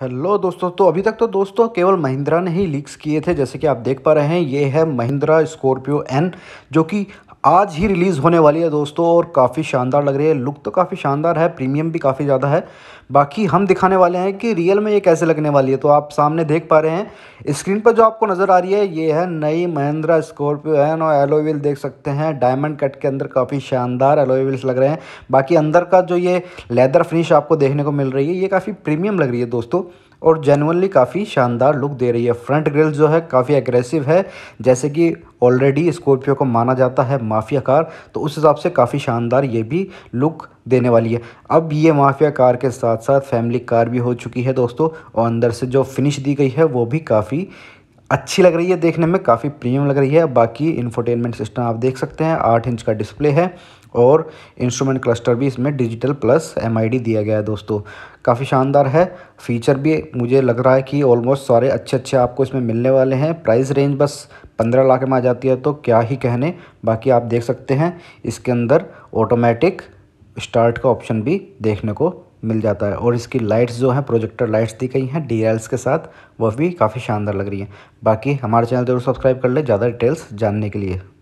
hello दोस्तों तो अभी तक तो दोस्तों केवल महिंद्रा ने ही लीक्स किए थे जैसे कि आप देख पा रहे हैं ये है महिंद्रा स्कॉर्पियो एन जो कि आज ही रिलीज़ होने वाली है दोस्तों और काफ़ी शानदार लग रही है लुक तो काफ़ी शानदार है प्रीमियम भी काफ़ी ज़्यादा है बाकी हम दिखाने वाले हैं कि रियल में ये कैसे लगने वाली है तो आप सामने देख पा रहे हैं स्क्रीन पर जो आपको नज़र आ रही है ये है नई महिंद्रा स्कॉर्पियो एन और एलोविल देख सकते हैं डायमंड कट के अंदर काफ़ी शानदार एलोविल्स लग रहे हैं बाकी अंदर का जो ये लेदर फिनिश आपको देखने को मिल रही है ये काफ़ी प्रीमियम लग रही है दोस्तों और जेनुअनली काफ़ी शानदार लुक दे रही है फ्रंट ग्रिल जो है काफ़ी एग्रेसिव है जैसे कि ऑलरेडी स्कॉर्पियो को माना जाता है माफिया कार तो उस हिसाब से काफ़ी शानदार ये भी लुक देने वाली है अब ये माफिया कार के साथ साथ फैमिली कार भी हो चुकी है दोस्तों और अंदर से जो फिनिश दी गई है वो भी काफ़ी अच्छी लग रही है देखने में काफ़ी प्रीमियम लग रही है बाकी इन्फोटेनमेंट सिस्टम आप देख सकते हैं आठ इंच का डिस्प्ले है और इंस्ट्रूमेंट क्लस्टर भी इसमें डिजिटल प्लस एम दिया गया है दोस्तों काफ़ी शानदार है फीचर भी मुझे लग रहा है कि ऑलमोस्ट सारे अच्छे अच्छे आपको इसमें मिलने वाले हैं प्राइस रेंज बस पंद्रह लाख में आ जाती है तो क्या ही कहने बाकी आप देख सकते हैं इसके अंदर ऑटोमेटिक स्टार्ट का ऑप्शन भी देखने को मिल जाता है और इसकी लाइट्स जो हैं प्रोजेक्टर लाइट्स दी गई हैं डी के साथ वह भी काफ़ी शानदार लग रही हैं बाकी हमारे चैनल जरूर सब्सक्राइब कर ले ज़्यादा डिटेल्स जानने के लिए